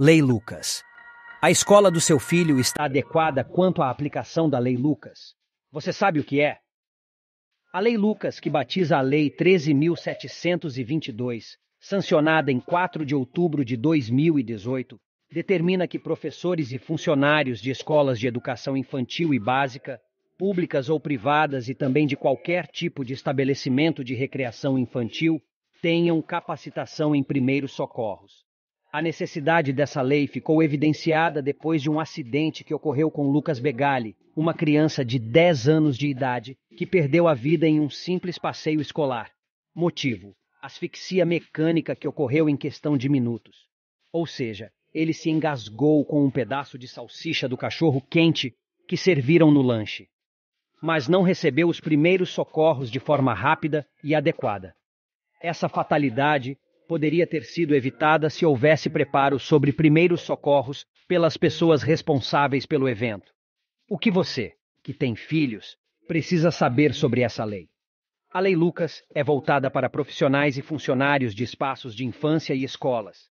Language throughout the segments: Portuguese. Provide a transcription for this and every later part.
Lei Lucas. A escola do seu filho está adequada quanto à aplicação da Lei Lucas. Você sabe o que é? A Lei Lucas, que batiza a Lei 13.722, sancionada em 4 de outubro de 2018, determina que professores e funcionários de escolas de educação infantil e básica, públicas ou privadas e também de qualquer tipo de estabelecimento de recreação infantil, tenham capacitação em primeiros socorros a necessidade dessa lei ficou evidenciada depois de um acidente que ocorreu com Lucas Begali, uma criança de 10 anos de idade que perdeu a vida em um simples passeio escolar. Motivo: asfixia mecânica que ocorreu em questão de minutos. Ou seja, ele se engasgou com um pedaço de salsicha do cachorro quente que serviram no lanche. Mas não recebeu os primeiros socorros de forma rápida e adequada. Essa fatalidade poderia ter sido evitada se houvesse preparo sobre primeiros socorros pelas pessoas responsáveis pelo evento. O que você, que tem filhos, precisa saber sobre essa lei? A Lei Lucas é voltada para profissionais e funcionários de espaços de infância e escolas.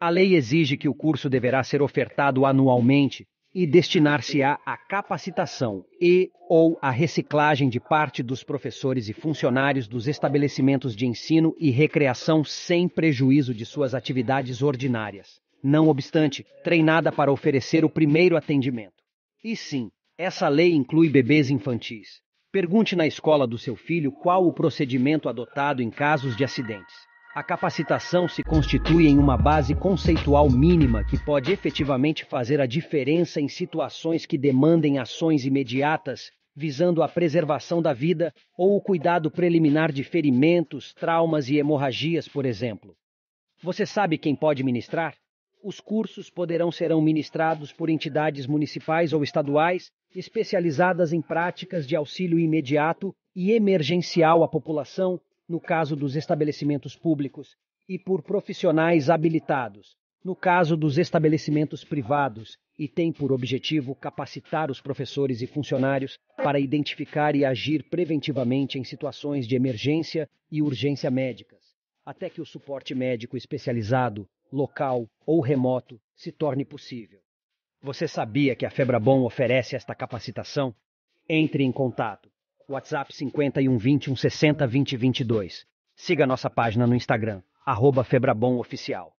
A lei exige que o curso deverá ser ofertado anualmente e destinar-se-á à capacitação e ou à reciclagem de parte dos professores e funcionários dos estabelecimentos de ensino e recreação sem prejuízo de suas atividades ordinárias, não obstante, treinada para oferecer o primeiro atendimento. E sim, essa lei inclui bebês infantis. Pergunte na escola do seu filho qual o procedimento adotado em casos de acidentes. A capacitação se constitui em uma base conceitual mínima que pode efetivamente fazer a diferença em situações que demandem ações imediatas, visando a preservação da vida ou o cuidado preliminar de ferimentos, traumas e hemorragias, por exemplo. Você sabe quem pode ministrar? Os cursos poderão ser ministrados por entidades municipais ou estaduais especializadas em práticas de auxílio imediato e emergencial à população no caso dos estabelecimentos públicos, e por profissionais habilitados, no caso dos estabelecimentos privados, e tem por objetivo capacitar os professores e funcionários para identificar e agir preventivamente em situações de emergência e urgência médicas, até que o suporte médico especializado, local ou remoto se torne possível. Você sabia que a Bom oferece esta capacitação? Entre em contato. WhatsApp 5120 20 2022. Siga nossa página no Instagram, arroba FebraBomOficial.